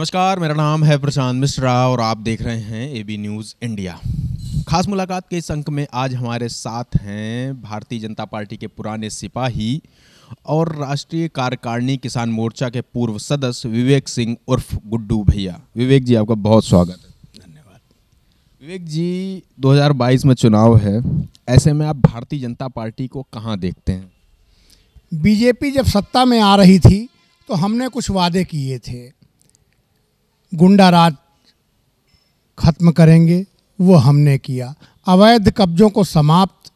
नमस्कार मेरा नाम है प्रशांत मिश्रा और आप देख रहे हैं ए बी न्यूज़ इंडिया खास मुलाकात के इस अंक में आज हमारे साथ हैं भारतीय जनता पार्टी के पुराने सिपाही और राष्ट्रीय कार्यकारिणी किसान मोर्चा के पूर्व सदस्य विवेक सिंह उर्फ गुड्डू भैया विवेक जी आपका बहुत स्वागत है धन्यवाद विवेक जी 2022 में चुनाव है ऐसे में आप भारतीय जनता पार्टी को कहाँ देखते हैं बीजेपी जब सत्ता में आ रही थी तो हमने कुछ वादे किए थे गुंडा राज खत्म करेंगे वो हमने किया अवैध कब्जों को समाप्त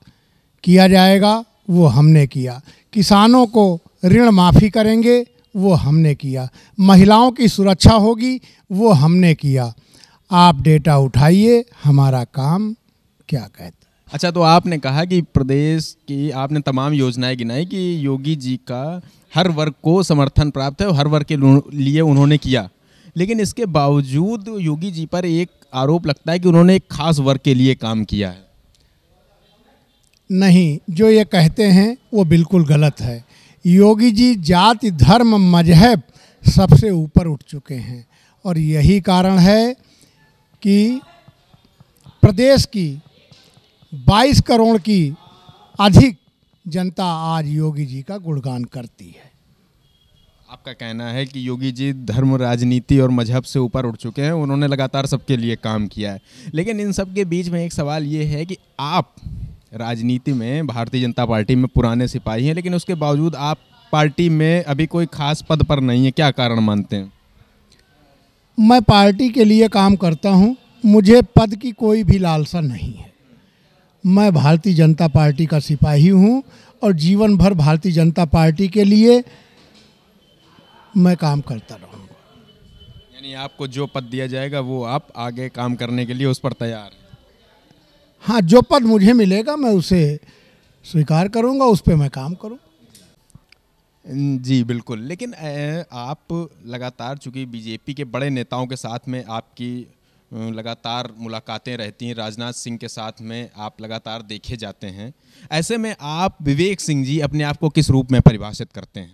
किया जाएगा वो हमने किया किसानों को ऋण माफ़ी करेंगे वो हमने किया महिलाओं की सुरक्षा होगी वो हमने किया आप डेटा उठाइए हमारा काम क्या कहता है अच्छा तो आपने कहा कि प्रदेश की आपने तमाम योजनाएं गिनाई कि योगी जी का हर वर्ग को समर्थन प्राप्त है और हर वर्ग के लिए उन्होंने किया लेकिन इसके बावजूद योगी जी पर एक आरोप लगता है कि उन्होंने एक खास वर्ग के लिए काम किया है नहीं जो ये कहते हैं वो बिल्कुल गलत है योगी जी जाति धर्म मजहब सबसे ऊपर उठ चुके हैं और यही कारण है कि प्रदेश की 22 करोड़ की अधिक जनता आज योगी जी का गुणगान करती है आपका कहना है कि योगी जी धर्म राजनीति और मजहब से ऊपर उठ चुके हैं उन्होंने लगातार सबके लिए काम किया है लेकिन इन सब के बीच में एक सवाल ये है कि आप राजनीति में भारतीय जनता पार्टी में पुराने सिपाही हैं लेकिन उसके बावजूद आप पार्टी में अभी कोई खास पद पर नहीं है क्या कारण मानते हैं मैं पार्टी के लिए काम करता हूँ मुझे पद की कोई भी लालसा नहीं है मैं भारतीय जनता पार्टी का सिपाही हूँ और जीवन भर भारतीय जनता पार्टी के लिए मैं काम करता रहूँगा यानी आपको जो पद दिया जाएगा वो आप आगे काम करने के लिए उस पर तैयार हाँ जो पद मुझे मिलेगा मैं उसे स्वीकार करूँगा उस पर मैं काम करूँ जी बिल्कुल लेकिन आप लगातार चूँकि बीजेपी के बड़े नेताओं के साथ में आपकी लगातार मुलाकातें रहती हैं राजनाथ सिंह के साथ में आप लगातार देखे जाते हैं ऐसे में आप विवेक सिंह जी अपने आप को किस रूप में परिभाषित करते हैं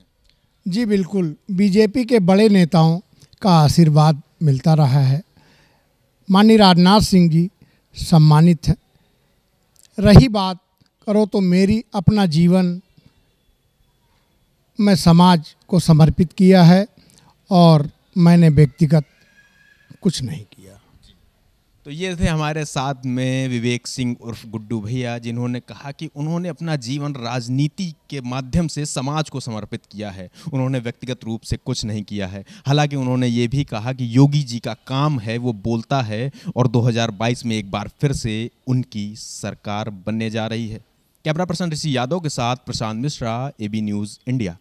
जी बिल्कुल बीजेपी के बड़े नेताओं का आशीर्वाद मिलता रहा है माननीय राजनाथ सिंह जी सम्मानित हैं रही बात करो तो मेरी अपना जीवन मैं समाज को समर्पित किया है और मैंने व्यक्तिगत कुछ नहीं किया तो ये थे हमारे साथ में विवेक सिंह उर्फ गुड्डू भैया जिन्होंने कहा कि उन्होंने अपना जीवन राजनीति के माध्यम से समाज को समर्पित किया है उन्होंने व्यक्तिगत रूप से कुछ नहीं किया है हालांकि उन्होंने ये भी कहा कि योगी जी का काम है वो बोलता है और 2022 में एक बार फिर से उनकी सरकार बनने जा रही है कैमरा पर्सन ऋषि यादव के साथ Prashant Mishra A news India